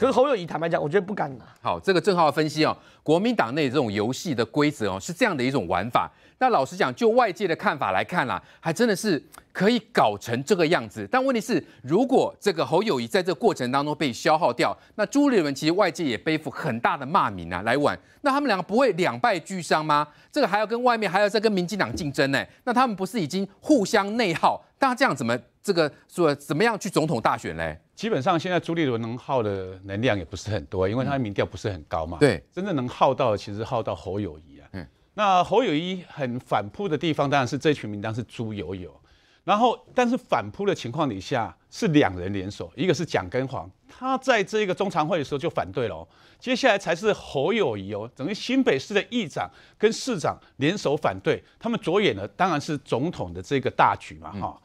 可是侯友谊坦白讲，我觉得不敢拿。好，这个郑浩的分析哦，国民党内这种游戏的规则哦，是这样的一种玩法。那老实讲，就外界的看法来看啦，还真的是可以搞成这个样子。但问题是，如果这个侯友谊在这过程当中被消耗掉，那朱立伦其实外界也背负很大的骂名啊，来玩。那他们两个不会两败俱伤吗？这个还要跟外面还要再跟民进党竞争呢。那他们不是已经互相内耗？那这样怎么这个说怎么样去总统大选嘞？基本上现在朱立伦能耗的能量也不是很多，因为他的民调不是很高嘛。对，真正能耗到其实耗到侯友谊啊。嗯，那侯友谊很反扑的地方，当然是这群名单是朱友友，然后但是反扑的情况底下是两人联手，一个是蒋根煌，他在这个中常会的时候就反对了，哦，接下来才是侯友谊哦，等于新北市的议长跟市长联手反对，他们着眼的当然是总统的这个大局嘛，哈。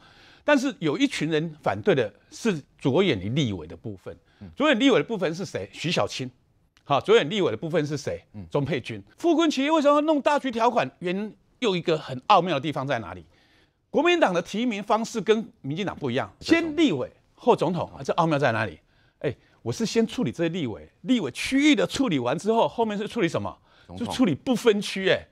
但是有一群人反对的是左眼立委的部分，左眼立委的部分是谁？徐小清，好，左眼立委的部分是谁？嗯，钟沛君、傅坤奇为什么要弄大局条款？原又一个很奥妙的地方在哪里？国民党的提名方式跟民进党不一样，先立委后总统，这奥妙在哪里？哎，我是先处理这些立委，立委区域的处理完之后，后面是处理什么？就处理不分区，哎。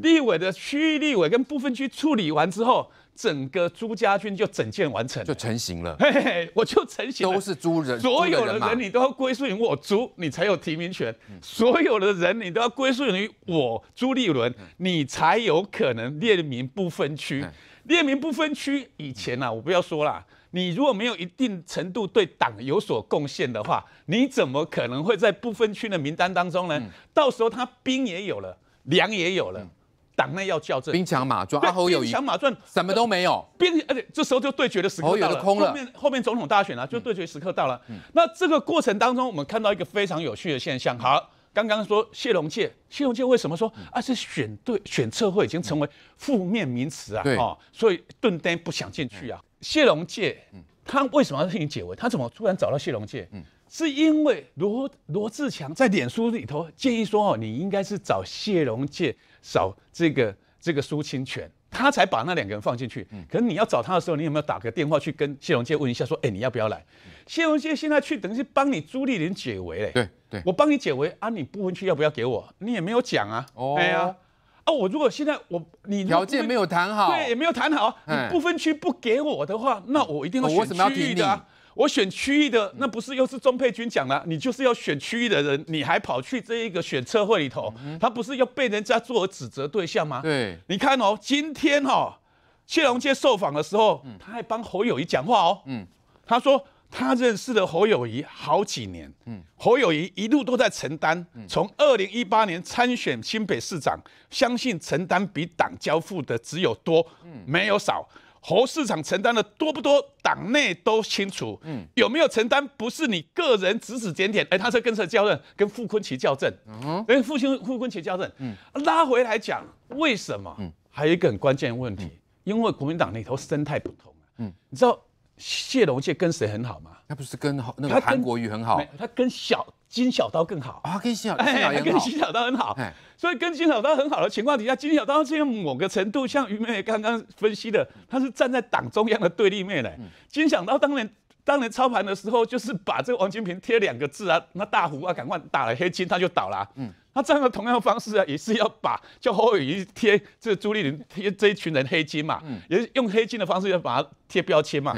立委的区域立委跟部分区处理完之后，整个朱家军就整件完成就成型了。嘿嘿，我就成型了。都是朱人，所有的人你都要归顺于我朱，你才有提名权。所有的人你都要归顺于我朱立伦，你才有可能列名不分区。列名不分区以前呢，我不要说了。你如果没有一定程度对党有所贡献的话，你怎么可能会在不分区的名单当中呢？到时候他兵也有了，粮也有了。党内要校正，兵强马壮。阿猴有兵强马壮，什么都没有。兵，而且这时候就对决的时刻到了。后面后面总统大选了，就对决时刻到了。那这个过程当中，我们看到一个非常有趣的现象。好，刚刚说谢龙介，谢龙介为什么说啊是选对选测会已经成为负面名词啊？对哦，所以顿丁不想进去啊。谢龙介，他为什么要替你解围？他怎么突然找到谢龙介？嗯。是因为罗罗志强在脸书里头建议说：“哦，你应该是找谢荣介，找这个这个苏清泉，他才把那两个人放进去。可是你要找他的时候，你有没有打个电话去跟谢荣介问一下，说：‘哎，你要不要来？’谢荣介现在去等于帮你朱丽莲解围嘞。对对，我帮你解围啊，你不分区要不要给我？你也没有讲啊。哦，哎呀，啊，我如果现在我你条件没有谈好，对，也没有谈好，你不分区不给我的话，那我一定要选区什的、啊。给我选区域的那不是又是钟佩君讲了，你就是要选区域的人，你还跑去这一个选测会里头，他不是要被人家做指责对象吗？对，你看哦，今天哦，谢龙介受访的时候，他还帮侯友谊讲话哦，嗯，他说他认识了侯友谊好几年，嗯，侯友谊一路都在承担，从二零一八年参选新北市长，相信承担比党交付的只有多，没有少。侯市长承担的多不多，党内都清楚。嗯，有没有承担不是你个人指指点点。哎，他是跟谁较正？跟傅坤奇较正。嗯哼，跟傅昆傅坤奇较正。嗯，拉回来讲，为什么？嗯，还有一个很关键问题，因为国民党里头生态不同嗯，你知道谢龙介跟谁很好吗？他不是跟好那个韩国瑜很好，他跟小。金小刀更好啊，跟金小刀，哎，跟金小刀很好，所以跟金小刀很好的情况底下，金小刀现在某个程度像于美刚刚分析的，他是站在党中央的对立面嘞。金小刀当年当年操盘的时候，就是把这个王金平贴两个字啊，那大胡啊，赶快打了黑金，他就倒了。嗯，他这样的同样方式啊，也是要把叫侯友宜贴这朱立伦贴这一群人黑金嘛，嗯，也是用黑金的方式要把它贴标签嘛。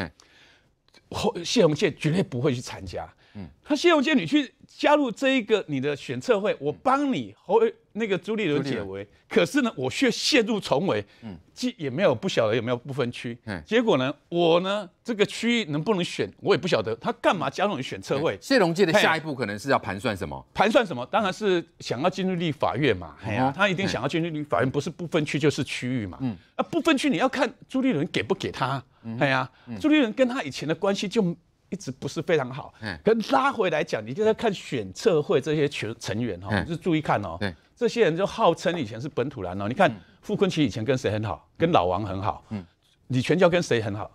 谢红剑绝对不会去参加。嗯，他谢荣健，你去加入这一个你的选策会，我帮你和那个朱立伦解围，可是呢，我却陷入重围。嗯，既也没有不晓得有没有不分区。嗯，结果呢，我呢这个区域能不能选，我也不晓得。他干嘛加入你选策会？谢荣健的下一步可能是要盘算什么？盘算什么？当然是想要进入立法院嘛。哎呀，他一定想要进入立法院，不是不分区就是区域嘛。嗯，啊不分区，你要看朱立伦给不给他。哎呀，朱立伦跟他以前的关系就。一直不是非常好，嗯，可拉回来讲，你就在看选策会这些群成员哈，就注意看哦，这些人就号称以前是本土人哦，你看傅昆萁以前跟谁很好，跟老王很好，嗯，李全教跟谁很好，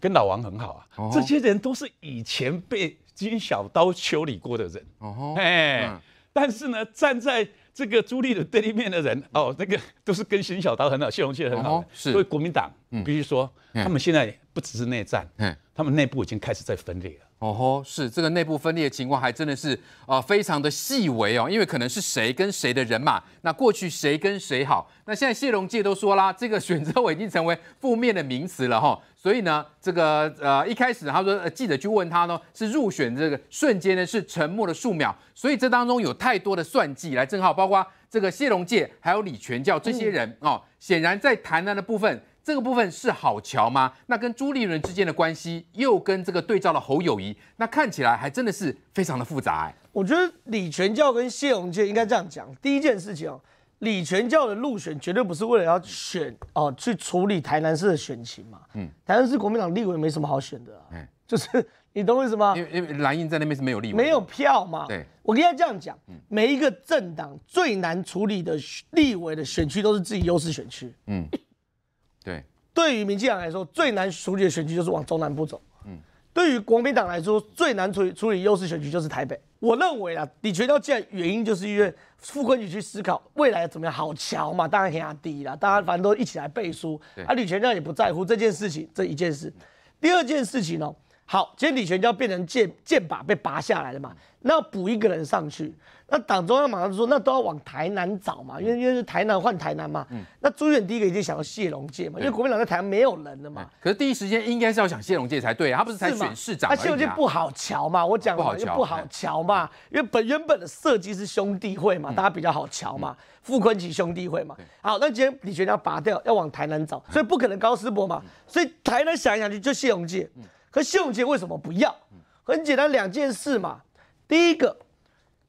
跟老王很好啊，这些人都是以前被金小刀修理过的人，哦哎，但是呢，站在。这个朱立的对立面的人，哦，那个都是跟邢小刀很好，谢宏谢很好，所以国民党必须说，他们现在不只是内战，他们内部已经开始在分裂了。哦吼，是这个内部分裂的情况，还真的是啊，非常的细微哦，因为可能是谁跟谁的人马，那过去谁跟谁好，那现在谢龙介都说啦，这个选择我已经成为负面的名词了哈，所以呢，这个呃一开始他说记者去问他呢，是入选这个瞬间呢是沉默的数秒，所以这当中有太多的算计来正好包括这个谢龙介还有李全教这些人哦，显然在谈南的部分。这个部分是好桥吗？那跟朱立伦之间的关系，又跟这个对照了侯友谊，那看起来还真的是非常的复杂。我觉得李全教跟谢永健应该这样讲：第一件事情哦，李全教的入选绝对不是为了要选哦去处理台南市的选情嘛。嗯，台南市国民党立委没什么好选的，就是你懂我意思吗？因为因为蓝营在那边是没有立委，没有票嘛。对，我跟大家这样讲：每一个政党最难处理的立委的选区，都是自己优势选区。嗯。对，对于民进党来说最难处理的选区就是往中南部走。嗯，对于国民党来说最难处理处理优势选区就是台北。我认为啊，李全教这样原因就是因为傅坤你去思考未来怎么样好桥嘛，当然天下第一啦，大家反正都一起来背书。啊，李全亮也不在乎这件事情这一件事，第二件事情呢？好，今天李全要变成剑剑把被拔下来了嘛？那要补一个人上去，那党中央马上说，那都要往台南找嘛，因为因为是台南换台南嘛。嗯。那朱远第一个已经想到谢龙介嘛，因为国民党在台南没有人了嘛。可是第一时间应该是要想谢龙介才对啊，他不是才选市长，他谢龙介不好瞧嘛，我讲了像不好瞧嘛，因为本原本的设计是兄弟会嘛，大家比较好瞧嘛，富坤吉兄弟会嘛。好，那今天李全要拔掉，要往台南找，所以不可能高师博嘛，所以台南想一想去就谢龙介。和谢容杰为什么不要？很简单，两件事嘛。第一个，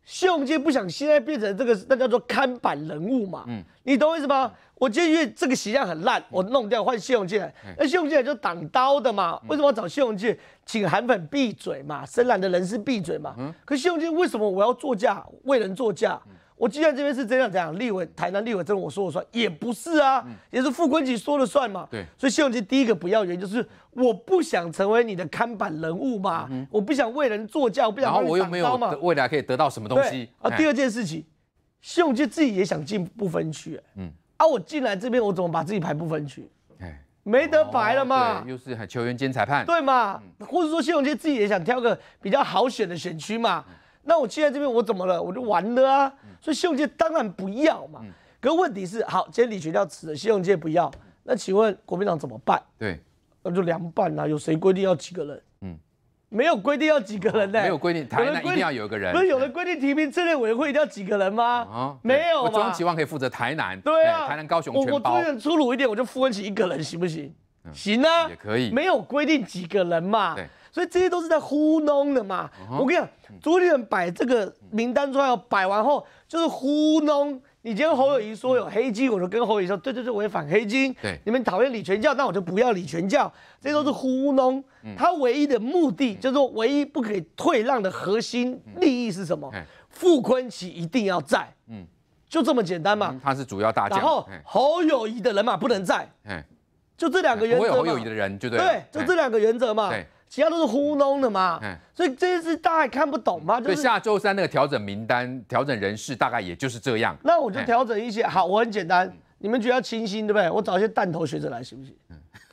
谢容杰不想现在变成这个，那叫做看板人物嘛。嗯，你懂我意思吗？我今天因为这个形象很烂，我弄掉换谢容杰来。那谢容杰就挡刀的嘛，为什么要找谢容杰请韩粉闭嘴嘛？深蓝的人士闭嘴嘛？嗯，可谢容杰为什么我要作假为人作假？我既然这边是这样讲，立委、台南立委，这我说了算，也不是啊，也是傅昆萁说了算嘛。对，所以谢永基第一个不要原因就是我不想成为你的看板人物嘛，我不想为人作嫁，不想。然后我又没有未来可以得到什么东西啊。第二件事情，谢永基自己也想进不分区，嗯啊，我进来这边我怎么把自己排不分区？没得排了嘛。又是球员兼裁判，对嘛？或者说谢永基自己也想挑个比较好选的选区嘛？那我现在这边我怎么了？我就完了啊！所以信永界当然不要嘛。嗯。可问题是，好，今天李全要辞了，谢永杰不要，那请问国民党怎么办？对，那就凉拌啦。有谁规定要几个人？嗯，没有规定要几个人呢？没有规定台南一定要有个人。不是，有人规定提名这类委员会一定要几个人吗？啊，没有我中央期望可以负责台南。对啊，台南、高雄我包。我点粗鲁一点，我就负文起一个人行不行？行啊。也可以。没有规定几个人嘛。对。所以这些都是在糊弄的嘛！我跟你讲，朱立伦摆这个名单出来，摆完后就是糊弄。你今天侯友谊说有黑金，我就跟侯友谊说，对对对，违反黑金。对，你们讨厌李全教，那我就不要李全教。这些都是糊弄。他唯一的目的就是唯一不可以退让的核心利益是什么？傅昆奇一定要在，嗯，就这么简单嘛。他是主要大将。然后侯友谊的人嘛，不能在。就这两个原则侯友谊的人，就对。对，就这两个原则嘛。对。其他都是糊弄的嘛，所以这一事大家看不懂嘛。所以下周三那个调整名单、调整人事大概也就是这样。那我就调整一些，好，我很简单，你们觉得清新对不对？我找一些弹头学者来行不行？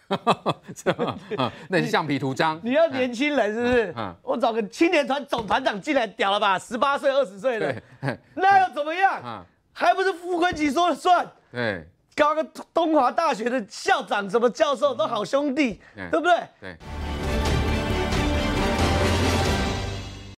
哈哈 那是橡皮图章。你要年轻人是不是？啊。我找个青年团总团长进来，屌了吧？十八岁、二十岁的，那又怎么样？啊。还不是傅昆萁说了算。对。搞个东华大学的校长、什么教授都好兄弟，对不对？对。